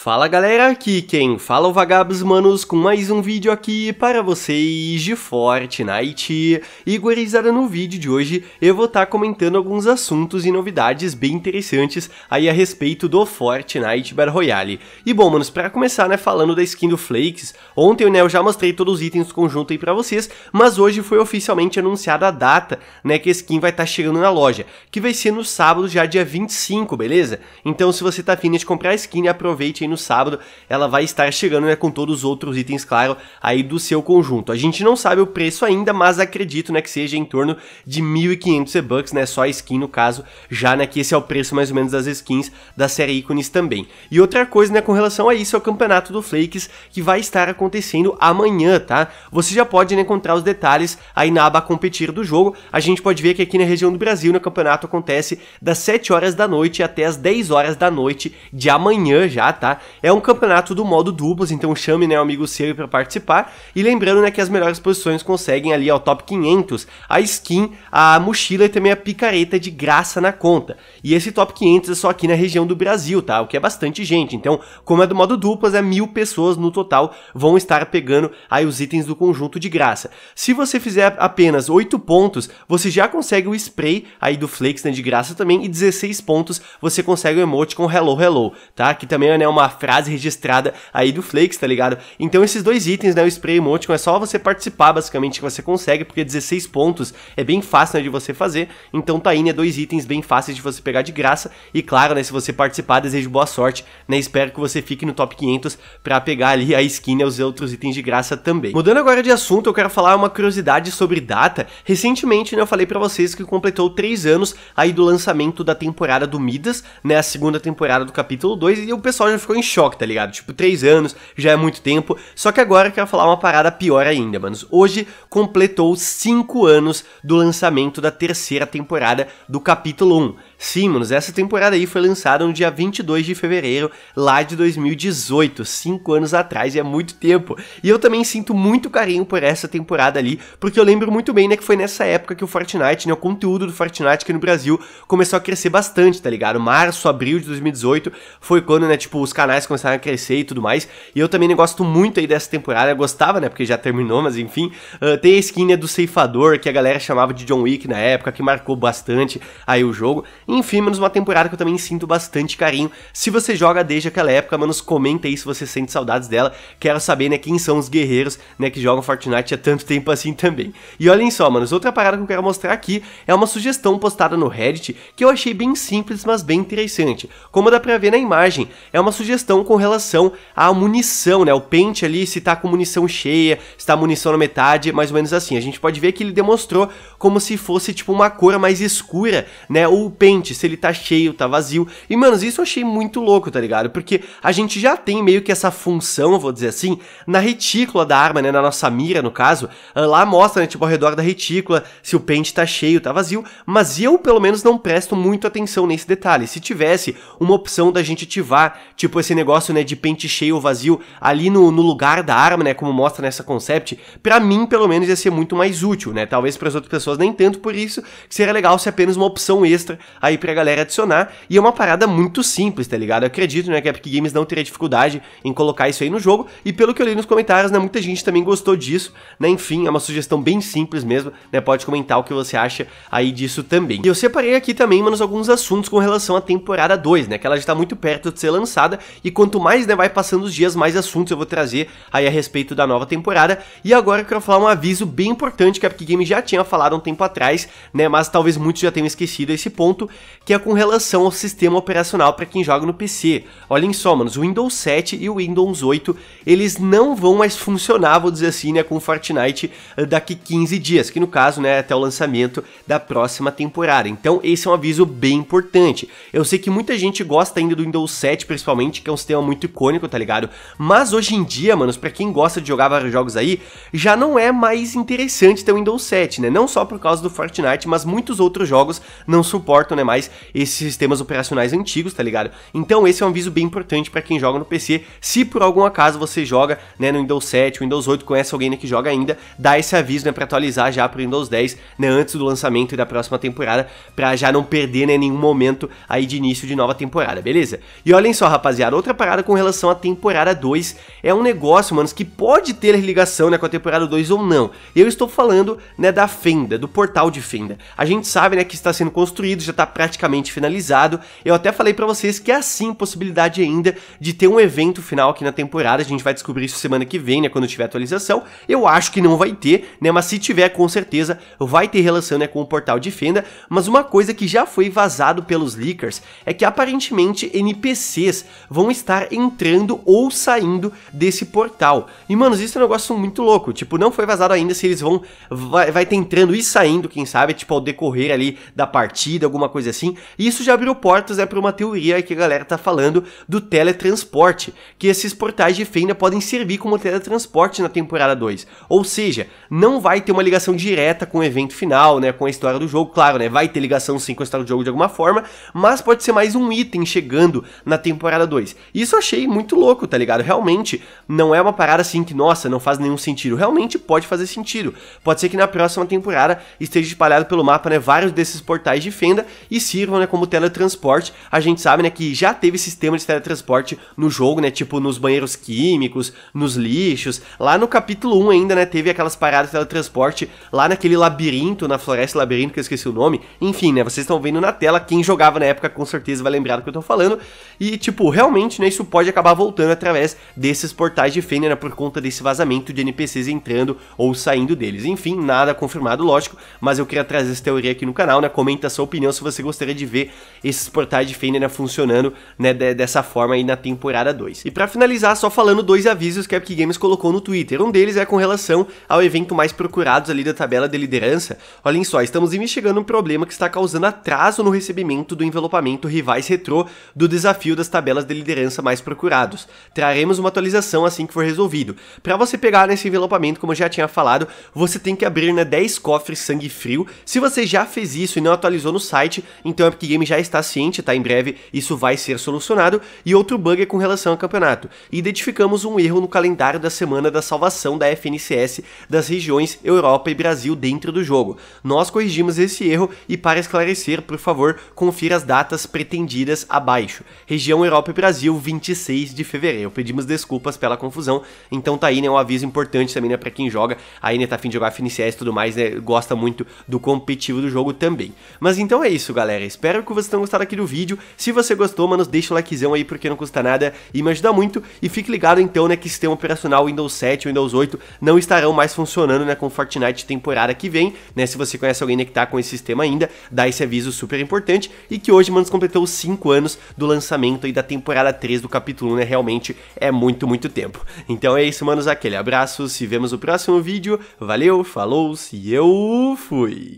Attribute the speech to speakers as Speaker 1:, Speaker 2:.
Speaker 1: Fala galera, aqui quem fala é o Vagabos Manos com mais um vídeo aqui para vocês de Fortnite. E gurizada, no vídeo de hoje eu vou estar tá comentando alguns assuntos e novidades bem interessantes aí a respeito do Fortnite Battle Royale. E bom, manos, para começar, né, falando da skin do Flakes, ontem né, eu já mostrei todos os itens do conjunto aí para vocês, mas hoje foi oficialmente anunciada a data, né, que a skin vai estar tá chegando na loja, que vai ser no sábado já dia 25, beleza? Então se você tá afim de comprar a skin, aproveite no sábado ela vai estar chegando né, com todos os outros itens, claro, aí do seu conjunto. A gente não sabe o preço ainda, mas acredito né, que seja em torno de 1.500 e-bucks, né, só a skin no caso, já né, que esse é o preço mais ou menos das skins da série Ícones também. E outra coisa né, com relação a isso é o campeonato do Flakes, que vai estar acontecendo amanhã, tá? Você já pode né, encontrar os detalhes aí na aba competir do jogo, a gente pode ver que aqui na região do Brasil, no né, campeonato acontece das 7 horas da noite até as 10 horas da noite de amanhã já, tá? É um campeonato do modo duplas, então chame, né, um amigo seu para participar. E lembrando, né, que as melhores posições conseguem ali ao top 500 a skin, a mochila e também a picareta de graça na conta. E esse top 500 é só aqui na região do Brasil, tá? O que é bastante gente. Então, como é do modo duplas, é mil pessoas no total vão estar pegando aí os itens do conjunto de graça. Se você fizer apenas 8 pontos, você já consegue o spray aí do Flakes, né, de graça também, e 16 pontos você consegue o emote com Hello Hello, tá? Que também né, é né, uma frase registrada aí do Flakes, tá ligado? Então esses dois itens, né, o spray emoticon, é só você participar basicamente que você consegue, porque 16 pontos é bem fácil né, de você fazer, então tá aí, né, dois itens bem fáceis de você pegar de graça, e claro, né, se você participar, desejo boa sorte, né, espero que você fique no top 500 pra pegar ali a skin e os outros itens de graça também. Mudando agora de assunto, eu quero falar uma curiosidade sobre data, recentemente, né, eu falei pra vocês que completou 3 anos aí do lançamento da temporada do Midas, né, a segunda temporada do capítulo 2, e o pessoal já ficou em choque, tá ligado? Tipo, três anos, já é muito tempo. Só que agora eu quero falar uma parada pior ainda, manos. Hoje completou cinco anos do lançamento da terceira temporada do capítulo 1. Sim, manos, essa temporada aí foi lançada no dia 22 de fevereiro lá de 2018, 5 anos atrás, e é muito tempo. E eu também sinto muito carinho por essa temporada ali, porque eu lembro muito bem, né, que foi nessa época que o Fortnite, né, o conteúdo do Fortnite aqui no Brasil começou a crescer bastante, tá ligado? Março, abril de 2018 foi quando, né, tipo, os canais começaram a crescer e tudo mais. E eu também né, gosto muito aí dessa temporada, eu gostava, né, porque já terminou, mas enfim. Uh, tem a skin né, do ceifador, que a galera chamava de John Wick na época, que marcou bastante aí o jogo. Enfim, menos uma temporada que eu também sinto bastante carinho. Se você joga desde aquela época, manos, comenta aí se você sente saudades dela. Quero saber, né, quem são os guerreiros, né, que jogam Fortnite há tanto tempo assim também. E olhem só, manos, outra parada que eu quero mostrar aqui é uma sugestão postada no Reddit que eu achei bem simples, mas bem interessante. Como dá pra ver na imagem, é uma sugestão com relação à munição, né, o pente ali, se tá com munição cheia, se tá munição na metade, mais ou menos assim. A gente pode ver que ele demonstrou como se fosse, tipo, uma cor mais escura, né, o pente sente se ele tá cheio, tá vazio. E, mano, isso eu achei muito louco, tá ligado? Porque a gente já tem meio que essa função, vou dizer assim, na retícula da arma, né? Na nossa mira, no caso. Ah, lá mostra, né, tipo, ao redor da retícula, se o pente tá cheio, tá vazio. Mas eu, pelo menos, não presto muito atenção nesse detalhe. Se tivesse uma opção da gente ativar, tipo, esse negócio, né, de pente cheio ou vazio ali no, no lugar da arma, né? Como mostra nessa concept, para mim, pelo menos, ia ser muito mais útil, né? Talvez para as outras pessoas nem tanto por isso, que seria legal se apenas uma opção extra a aí pra galera adicionar. E é uma parada muito simples, tá ligado? Eu acredito, né, que a Epic Games não teria dificuldade em colocar isso aí no jogo. E pelo que eu li nos comentários, né, muita gente também gostou disso, né? Enfim, é uma sugestão bem simples mesmo, né? Pode comentar o que você acha aí disso também. E eu separei aqui também, manos, alguns assuntos com relação à temporada 2, né? Que ela já tá muito perto de ser lançada e quanto mais, né, vai passando os dias, mais assuntos eu vou trazer aí a respeito da nova temporada. E agora eu quero falar um aviso bem importante que a Epic Games já tinha falado um tempo atrás, né? Mas talvez muitos já tenham esquecido esse ponto, que é com relação ao sistema operacional para quem joga no PC. Olhem só, manos, o Windows 7 e o Windows 8, eles não vão mais funcionar, vou dizer assim, né, com Fortnite eh, daqui 15 dias, que no caso, né, até o lançamento da próxima temporada. Então, esse é um aviso bem importante. Eu sei que muita gente gosta ainda do Windows 7, principalmente, que é um sistema muito icônico, tá ligado? Mas hoje em dia, manos, para quem gosta de jogar vários jogos aí, já não é mais interessante ter o Windows 7, né? Não só por causa do Fortnite, mas muitos outros jogos não suportam, né, mais esses sistemas operacionais antigos, tá ligado? Então esse é um aviso bem importante para quem joga no PC. Se por algum acaso você joga né, no Windows 7, Windows 8, conhece alguém né, que joga ainda, dá esse aviso né, para atualizar já para o Windows 10 né, antes do lançamento da próxima temporada, para já não perder né, nenhum momento aí de início de nova temporada, beleza? E olhem só, rapaziada, outra parada com relação à temporada 2 é um negócio, manos, que pode ter ligação né, com a temporada 2 ou não. Eu estou falando né, da Fenda, do portal de Fenda. A gente sabe né, que está sendo construído, já está praticamente finalizado. Eu até falei para vocês que há é sim possibilidade ainda de ter um evento final aqui na temporada, a gente vai descobrir isso semana que vem, né, quando tiver atualização. Eu acho que não vai ter, né, mas se tiver, com certeza vai ter relação, né, com o portal de fenda, mas uma coisa que já foi vazado pelos leakers é que aparentemente NPCs vão estar entrando ou saindo desse portal. E, manos, isso é um negócio muito louco, tipo, não foi vazado ainda se eles vão, vai, vai ter entrando e saindo, quem sabe, tipo, ao decorrer ali da partida, alguma coisa assim. E isso já abriu portas né, para uma teoria que a galera tá falando do teletransporte, que esses portais de fenda podem servir como teletransporte na temporada 2. Ou seja, não vai ter uma ligação direta com o evento final, né, com a história do jogo, claro, né, vai ter ligação sim com a história do jogo de alguma forma, mas pode ser mais um item chegando na temporada 2. Isso eu achei muito louco, tá ligado? Realmente não é uma parada assim que, nossa, não faz nenhum sentido. Realmente pode fazer sentido. Pode ser que na próxima temporada esteja espalhado pelo mapa, né, vários desses portais de fenda e sirvam né, como teletransporte. A gente sabe né, que já teve sistema de teletransporte no jogo, né, tipo nos banheiros químicos, nos lixos. Lá no capítulo 1 ainda né, teve aquelas paradas de teletransporte lá naquele labirinto, na floresta labirinto, que eu esqueci o nome. Enfim, né, vocês estão vendo na tela, quem jogava na época com certeza vai lembrar do que eu tô falando. E tipo, realmente né, isso pode acabar voltando através desses portais de Fênia né, por conta desse vazamento de NPCs entrando ou saindo deles. Enfim, nada confirmado, lógico, mas eu queria trazer essa teoria aqui no canal, né? Comenta a sua opinião se você você gostaria de ver esses portais de Fênix né, funcionando né, de, dessa forma aí na temporada 2. E para finalizar, só falando dois avisos que a Epic Games colocou no Twitter. Um deles é com relação ao evento mais procurados ali da tabela de liderança. Olhem só, estamos investigando um problema que está causando atraso no recebimento do envelopamento rivais retrô do desafio das tabelas de liderança mais procurados. Traremos uma atualização assim que for resolvido. Para você pegar nesse envelopamento, como eu já tinha falado, você tem que abrir né, 10 cofres sangue frio. Se você já fez isso e não atualizou no site, então a Epic Games já está ciente, tá? Em breve isso vai ser solucionado. E outro bug é com relação ao campeonato. Identificamos um erro no calendário da semana da salvação da FNCS das regiões Europa e Brasil dentro do jogo. Nós corrigimos esse erro e para esclarecer, por favor, confira as datas pretendidas abaixo. Região Europa e Brasil, 26 de fevereiro. Pedimos desculpas pela confusão. Então tá aí, né, um aviso importante também, né, pra quem joga. Aí, né, tá afim de jogar FNCS e tudo mais, né, gosta muito do competitivo do jogo também. Mas então é isso, galera. Espero que vocês tenham gostado aqui do vídeo. Se você gostou, mano, deixa o likezão aí, porque não custa nada e me ajuda muito. E fique ligado, então, né, que sistema operacional Windows 7 ou Windows 8 não estarão mais funcionando, né, com Fortnite temporada que vem, né? Se você conhece alguém né, que tá com esse sistema ainda, dá esse aviso super importante. E que hoje, mano, completou 5 anos do lançamento aí da temporada 3 do capítulo, né? Realmente é muito, muito tempo. Então é isso, manos. Aquele abraço, se vemos no próximo vídeo. Valeu, falou, se eu fui!